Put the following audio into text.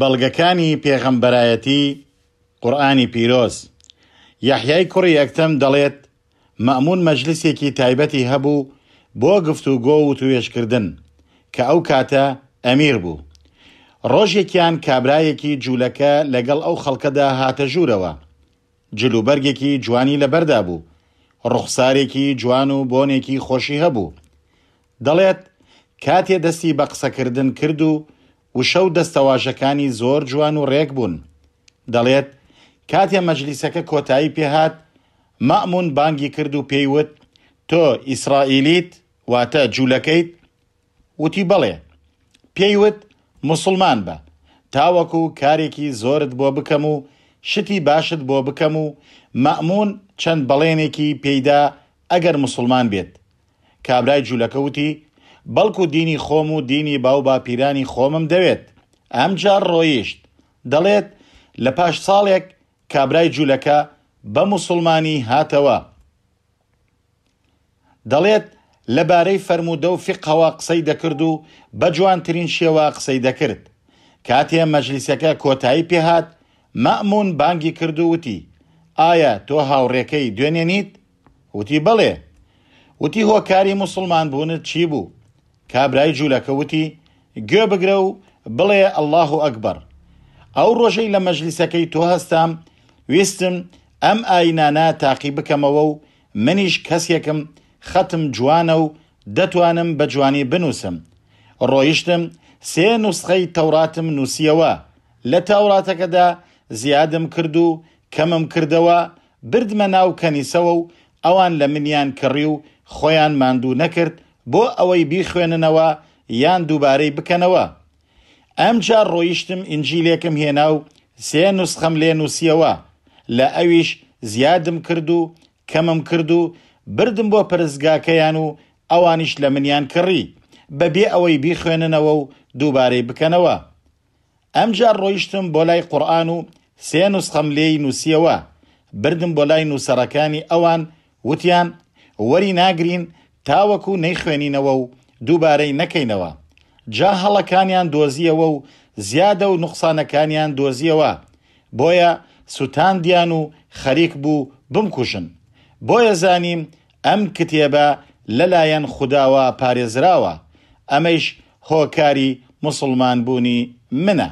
بەڵگەکانی پێغەمبەرایەتی قورآانی پیرۆز یحیای کوڕی ئەکتەم دەڵێت مەمون مەجلسێکی تایبەتی هەبوو بۆ گفت و گۆ و توێشکردن کە ئەو کاتە ئەمیر بوو ڕۆژێکیان کابرایەکی جوولەکە لەگەڵ ئەو خەڵکەدا هاتە ژوورەوە جلوبەرگێکی جوانی لەبەردا بوو ڕوخسارێکی جوان و بۆنێکی خۆشی هەبوو دەڵێت کاتێ دەستی بە قسەکردن کرد و وشە و دەستەواژەکانی زۆر جوان و ڕێک بوون دەڵێت کاتێ مەجلیسەکە کۆتایی پێهات مەمون بانگی کرد و پێیوت تۆ ئیسرائیلیت واتە جوولەکەیت وتی بڵێ پێیوت مسلمان بە تاوەکو کارێکی زۆرت بۆ بکەم و شتی باشت بۆ بکەم و مەمون چەند بەڵێنێکی پێیدا ئەگەر مسلمان بێت کابرای جوولەکە وتی بەڵکو دینی خۆم و دینی باو باپیرانی خۆمم دەوێت ئەمجار ڕۆیشت دەڵێت لە پاش ساڵێک کابرای جوولەکە بە مسلمانی هاتەوە دەڵێت لەبارەی فەرموودە و فقەوە قسەی دەکرد و بە جوانترین شێوە قسەی دەکرد کاتێ مەجلیسەکە کۆتایی پێهات مەمون بانگی کرد و وتی ئایا تۆ هاوڕێکەی دوێنێنیت وتی بڵێ وتی هۆکاری مسلمان بوونت چی بوو کابرای جوولەکەوتی گوێ بگرە و بڵێ ئەله و ئەکبەر ئەو ڕۆژەی لە مەجلیسەکەی تۆ هەستام ویستم ئەم ئاینانە تاقی بکەمەوە و منیش کەسێکم خەتم جوانە و دەتوانم بە جوانی بنووسم ڕۆیشتم سێ نوسخەی تەوراتم نووسیەوە لە تاوراتەکەدا زیادم کرد و کەمم کردەوە بردمە ناو کەنیسەوە و ئەوان لە منیان کڕی و خۆیان ماندوو نەکرد بۆ ئەوەی بیخوێننەوە یان دووبارەی بکەنەوە. ئەم جار ڕۆیشتم ئینجیلێکم هێنا و سێ نوسخەم لێ نووسیەوە لە ئەویش زیادم کرد و کەمم کرد و بردم بۆ پرزگاکەیان و ئەوانیش لە منیان کڕی بەبێ ئەوەی بیخوێننەوە و دووبارەی بکەنەوە. ئەمجار ڕۆیشتم بۆ لای قورآن و سێ نوسخەم لێی نووسیەوە بردم بۆ لای نووسەرەکانی ئەوان وتیان وەری ناگرین تاوەکو نەیخوێنینەوە و دووبارەی نەکەینەوە جا هەڵەکانیان دۆزیەوە و زیادە و نوقسانەکانیان دۆزیەوە بۆیە سووتاندیان و خەریک بوو بمکوژن بۆیە زانیم ئەم کتێبە لەلایەن خودداوە پارێزراوە ئەمەش هۆکاری مسلمان بوونی منە